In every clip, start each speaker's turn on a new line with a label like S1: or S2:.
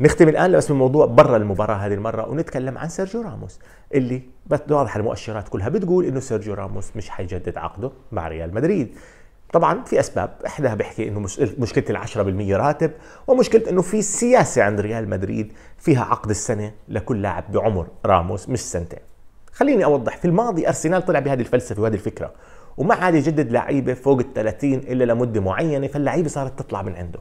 S1: نختم الان بس اسم الموضوع برا المباراه هذه المره ونتكلم عن سيرجيو راموس اللي واضح المؤشرات كلها بتقول انه سيرجيو راموس مش حيجدد عقده مع ريال مدريد طبعا في اسباب احداها بحكي انه مشكله ال 10% راتب ومشكله انه في سياسه عند ريال مدريد فيها عقد السنه لكل لاعب بعمر راموس مش سنتين خليني اوضح في الماضي ارسنال طلع بهذه الفلسفه وهذه الفكره وما عاد يجدد لعيبه فوق ال 30 الا لمده معينه فاللعيبه صارت تطلع من عنده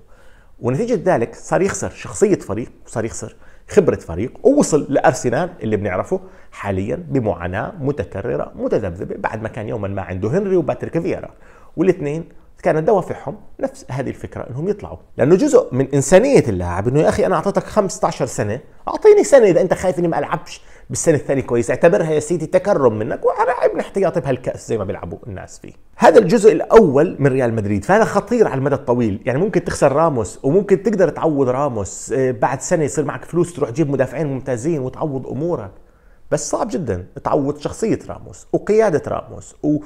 S1: ونتيجه ذلك صار يخسر شخصيه فريق وصار يخسر خبره فريق ووصل لارسنال اللي بنعرفه حاليا بمعاناه متكرره متذبذبه بعد ما كان يوما ما عنده هنري وباتريك فييرا والاثنين كان دوافعهم نفس هذه الفكره انهم يطلعوا لانه جزء من انسانيه اللاعب انه يا اخي انا اعطيتك 15 سنه اعطيني سنه اذا انت خايف اني ما العبش بالسنه الثانيه كويس اعتبرها يا سيدي تكرم منك وانا ابن احتياطي بهالكاس زي ما بيلعبوا الناس فيه هذا الجزء الاول من ريال مدريد فهذا خطير على المدى الطويل يعني ممكن تخسر راموس وممكن تقدر تعوض راموس آه، بعد سنه يصير معك فلوس تروح تجيب مدافعين ممتازين وتعوض امورك بس صعب جدا تعوض شخصيه راموس وقياده راموس و...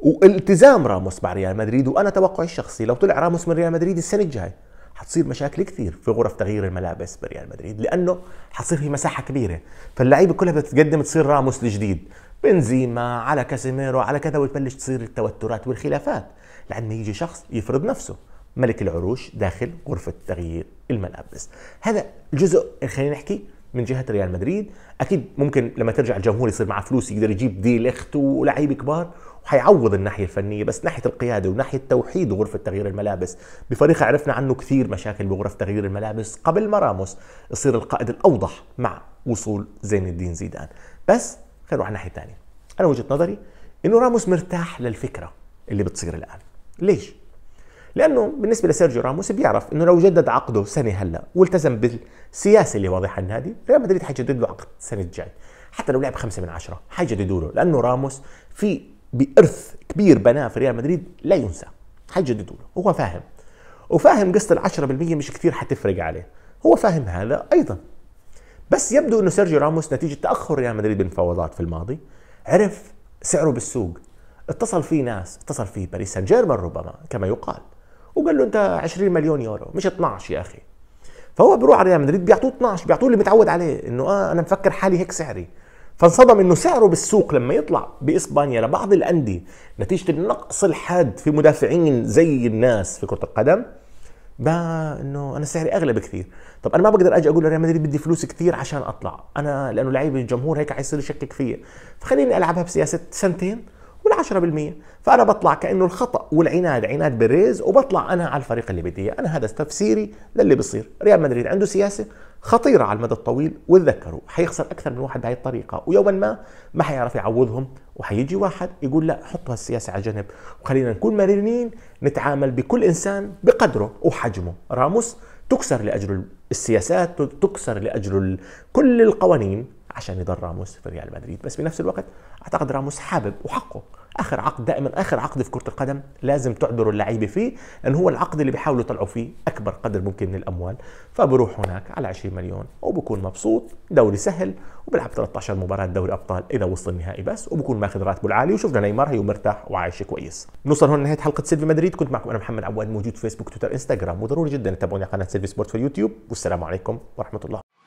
S1: والتزام راموس مع ريال مدريد وانا توقعي الشخصي لو طلع راموس من ريال مدريد السنه الجايه حتصير مشاكل كثير في غرف تغيير الملابس بريال مدريد لانه حتصير في مساحه كبيره فاللعيبه كلها بتتقدم تصير راموس الجديد بنزيما على كاسيميرو على كذا وتبلش تصير التوترات والخلافات لعند ما يجي شخص يفرض نفسه ملك العروش داخل غرفه تغيير الملابس هذا الجزء خلينا نحكي من جهه ريال مدريد اكيد ممكن لما ترجع الجمهور يصير معه فلوس يقدر يجيب دي ليخت ولعيب كبار حيعوض الناحية الفنية بس ناحية القيادة وناحية توحيد غرفة تغيير الملابس بفريق عرفنا عنه كثير مشاكل بغرف تغيير الملابس قبل ما راموس يصير القائد الأوضح مع وصول زين الدين زيدان بس خلينا نروح على الناحية الثانية أنا وجهة نظري إنه راموس مرتاح للفكرة اللي بتصير الآن ليش؟ لانه بالنسبه لسيرجيو راموس بيعرف انه لو جدد عقده سنه هلا والتزم بالسياسه اللي واضحه النادي ريال مدريد حيجدد له عقد السنه الجاي حتى لو لعب خمسة من عشرة حيجددوا له لانه راموس في بارث كبير بناه في ريال مدريد لا ينسى حيجددوا له هو فاهم وفاهم قصه ال 10% مش كثير حتفرق عليه هو فاهم هذا ايضا بس يبدو انه سيرجيو راموس نتيجه تاخر ريال مدريد بالمفاوضات في الماضي عرف سعره بالسوق اتصل فيه ناس اتصل فيه باريس سان جيرمان ربما كما يقال وقال له انت 20 مليون يورو مش 12 يا اخي فهو بيروح على ريال مدريد بيعطوه 12 بيعطوه اللي متعود عليه انه اه انا مفكر حالي هيك سعري فانصدم انه سعره بالسوق لما يطلع باسبانيا لبعض الانديه نتيجه النقص الحاد في مدافعين زي الناس في كره القدم ما انه انا سعري اغلى بكثير طب انا ما بقدر اجي اقول لريال مدريد بدي فلوس كثير عشان اطلع انا لانه لعيب الجمهور هيك حيصير يشكك فيا فخليني العبها بسياسه سنتين وال 10% فانا بطلع كانه الخطا والعناد عناد بريز وبطلع انا على الفريق اللي بدي اياه انا هذا تفسيري للي بصير ريال مدريد عنده سياسه خطيرة على المدى الطويل وتذكروا حيخسر أكثر من واحد بهي الطريقة ويوما ما ما حيعرف يعوضهم وحيجي واحد يقول لا حطوا هالسياسة على جنب وخلينا نكون مرنين نتعامل بكل إنسان بقدره وحجمه راموس تكسر لأجل السياسات تكسر لأجل كل القوانين عشان يضل راموس في ريال مدريد بس بنفس الوقت أعتقد راموس حابب وحقه اخر عقد دائما اخر عقد في كره القدم لازم تعذروا اللعيبه فيه ان هو العقد اللي بيحاولوا يطلعوا فيه اكبر قدر ممكن من الاموال فبروح هناك على 20 مليون وبكون مبسوط دوري سهل وبلعب 13 مباراه دوري ابطال اذا وصل النهائي بس وبكون ماخذ راتبه العالي وشفنا نيمار هي مرتاح وعايش كويس نوصل هون نهايه حلقه سيلفي مدريد كنت معكم انا محمد عواد موجود فيسبوك تويتر انستغرام وضروري جدا تتابعوني على قناه سيلفي سبورت في اليوتيوب والسلام عليكم ورحمه الله